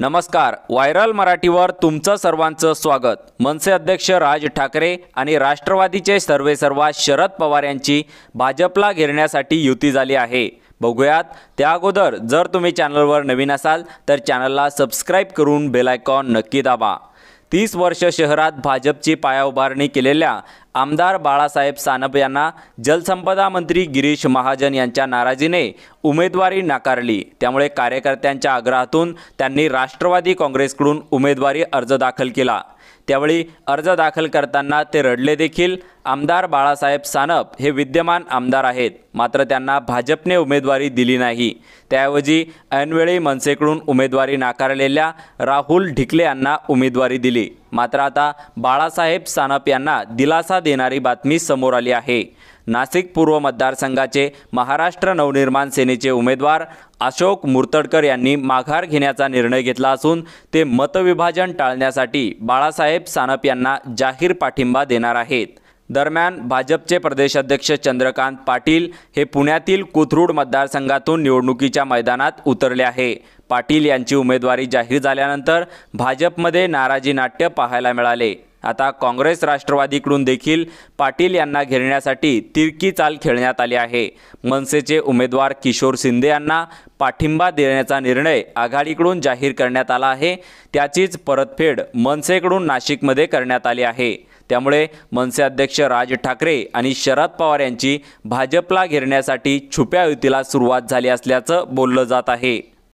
नमस्कार व्हायरल मराठीवर तुमचं सर्वांचं स्वागत मनसे अध्यक्ष राज ठाकरे आणि राष्ट्रवादीचे सर्वेसर्वा शरद पवार यांची भाजपला घेरण्यासाठी युती झाली आहे बघूयात त्या अगोदर जर तुम्ही चॅनलवर नवीन असाल तर चॅनलला सबस्क्राईब करून बेलायकॉन नक्की दाबा तीस वर्ष शहरात भाजपची पायाउभारणी केलेल्या आमदार बाळासाहेब सानप यांना जलसंपदा मंत्री गिरीश महाजन यांच्या नाराजीने उमेदवारी नाकारली त्यामुळे कार्यकर्त्यांच्या आग्रहातून त्यांनी राष्ट्रवादी काँग्रेसकडून उमेदवारी अर्ज दाखल केला त्यावेळी अर्ज दाखल करताना ते रडले देखील आमदार बाळासाहेब सानप हे विद्यमान आमदार आहेत मात्र त्यांना भाजपने उमेदवारी दिली नाही त्याऐवजी ऐनवेळी मनसेकडून उमेदवारी नाकारलेल्या राहुल ढिकले यांना उमेदवारी दिली मात्र आता बाळासाहेब सानप यांना दिलासा देणारी बातमी समोर आली आहे नाशिक पूर्व मतदारसंघाचे महाराष्ट्र नवनिर्माण सेनेचे उमेदवार अशोक मुर्तडकर यांनी माघार घेण्याचा निर्णय घेतला असून ते मतविभाजन टाळण्यासाठी बाळासाहेब सानप यांना जाहीर पाठिंबा देणार आहेत दरम्यान भाजपचे प्रदेशाध्यक्ष चंद्रकांत पाटील हे पुण्यातील कोथरूड मतदारसंघातून निवडणुकीच्या मैदानात उतरले आहे पाटील यांची उमेदवारी जाहीर झाल्यानंतर भाजपमध्ये नाराजी नाट्य पाहायला मिळाले आता काँग्रेस राष्ट्रवादीकडून देखील पाटील यांना घेरण्यासाठी तिरकी चाल खेळण्यात आली आहे मनसेचे उमेदवार किशोर शिंदे यांना पाठिंबा देण्याचा निर्णय आघाडीकडून जाहीर करण्यात आला आहे त्याचीच परतफेड मनसेकडून नाशिकमध्ये करण्यात आली आहे त्यामुळे मनसे अध्यक्ष राज ठाकरे आणि शरद पवार यांची भाजपला घेरण्यासाठी छुप्या युतीला सुरुवात झाली असल्याचं बोललं जात आहे